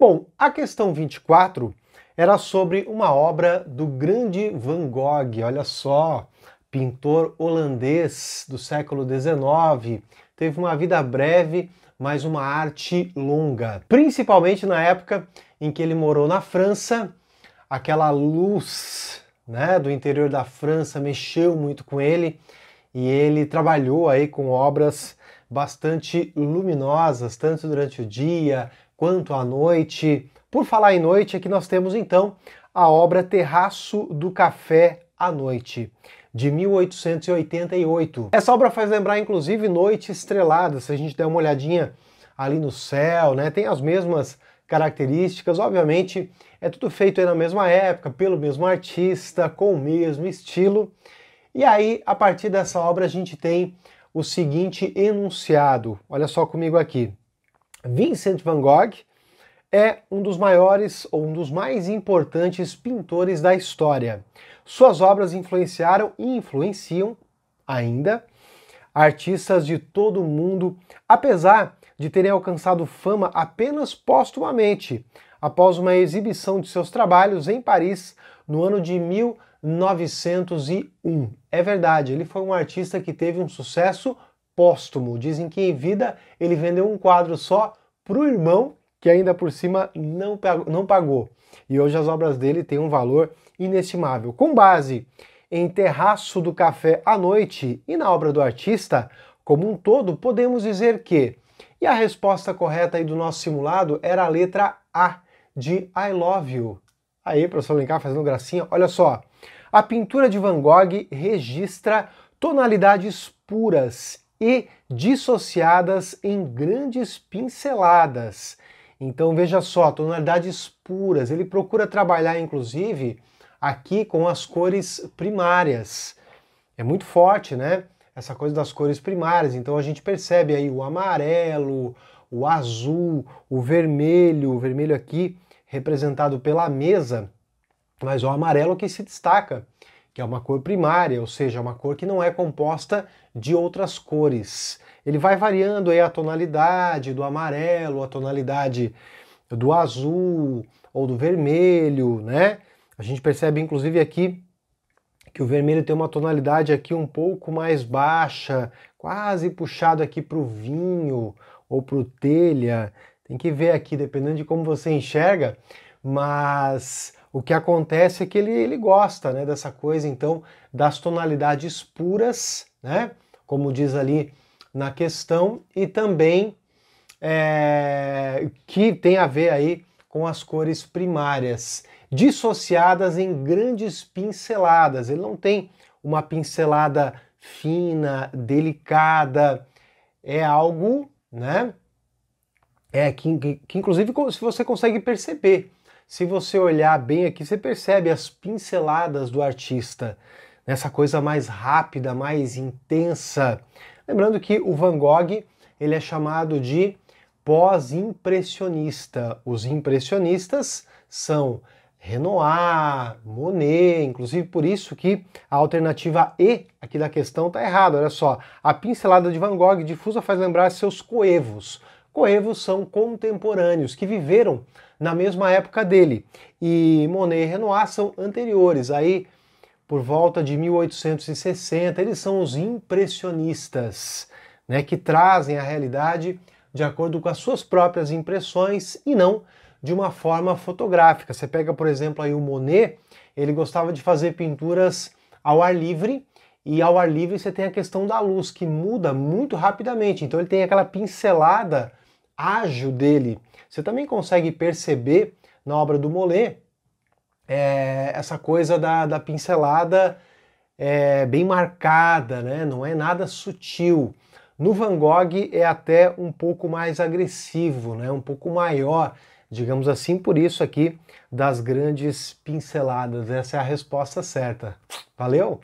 Bom, a questão 24 era sobre uma obra do grande Van Gogh, olha só, pintor holandês do século XIX. Teve uma vida breve, mas uma arte longa. Principalmente na época em que ele morou na França, aquela luz né, do interior da França mexeu muito com ele e ele trabalhou aí com obras bastante luminosas, tanto durante o dia quanto à noite. Por falar em noite, aqui nós temos então a obra Terraço do Café à Noite, de 1888. Essa obra faz lembrar, inclusive, Noite Estrelada, se a gente der uma olhadinha ali no céu, né? Tem as mesmas características, obviamente, é tudo feito na mesma época, pelo mesmo artista, com o mesmo estilo. E aí, a partir dessa obra, a gente tem o seguinte enunciado. Olha só comigo aqui. Vincent van Gogh é um dos maiores ou um dos mais importantes pintores da história. Suas obras influenciaram e influenciam ainda artistas de todo o mundo, apesar de terem alcançado fama apenas postumamente, após uma exibição de seus trabalhos em Paris no ano de 1901. É verdade, ele foi um artista que teve um sucesso póstumo. Dizem que em vida ele vendeu um quadro só para o irmão, que ainda por cima não Não pagou e hoje as obras dele têm um valor inestimável. Com base em Terraço do Café à Noite e na obra do artista como um todo, podemos dizer que. E a resposta correta aí do nosso simulado era a letra A, de I Love You. Aí, professor Lencar fazendo gracinha, olha só. A pintura de Van Gogh registra tonalidades puras e dissociadas em grandes pinceladas. Então veja só, tonalidades puras. Ele procura trabalhar, inclusive, aqui com as cores primárias. É muito forte, né? Essa coisa das cores primárias. Então a gente percebe aí o amarelo, o azul, o vermelho, o vermelho aqui representado pela mesa, mas o amarelo que se destaca que é uma cor primária, ou seja, uma cor que não é composta de outras cores. Ele vai variando aí a tonalidade do amarelo, a tonalidade do azul ou do vermelho, né? A gente percebe inclusive aqui que o vermelho tem uma tonalidade aqui um pouco mais baixa, quase puxado aqui para o vinho ou para o telha. Tem que ver aqui, dependendo de como você enxerga, mas o que acontece é que ele, ele gosta né, dessa coisa, então, das tonalidades puras, né? Como diz ali na questão, e também é, que tem a ver aí com as cores primárias, dissociadas em grandes pinceladas. Ele não tem uma pincelada fina, delicada, é algo, né? É que, que inclusive se você consegue perceber se você olhar bem aqui, você percebe as pinceladas do artista nessa coisa mais rápida, mais intensa. Lembrando que o Van Gogh ele é chamado de pós-impressionista. Os impressionistas são Renoir, Monet, inclusive por isso que a alternativa E aqui da questão está errada. Olha só, a pincelada de Van Gogh difusa faz lembrar seus coevos, Coevos são contemporâneos, que viveram na mesma época dele, e Monet e Renoir são anteriores, aí por volta de 1860, eles são os impressionistas, né, que trazem a realidade de acordo com as suas próprias impressões e não de uma forma fotográfica. Você pega, por exemplo, aí o Monet, ele gostava de fazer pinturas ao ar livre e ao ar livre você tem a questão da luz, que muda muito rapidamente. Então ele tem aquela pincelada ágil dele. Você também consegue perceber na obra do Mollet é, essa coisa da, da pincelada é, bem marcada, né? não é nada sutil. No Van Gogh é até um pouco mais agressivo, né? um pouco maior, digamos assim, por isso aqui das grandes pinceladas. Essa é a resposta certa. Valeu!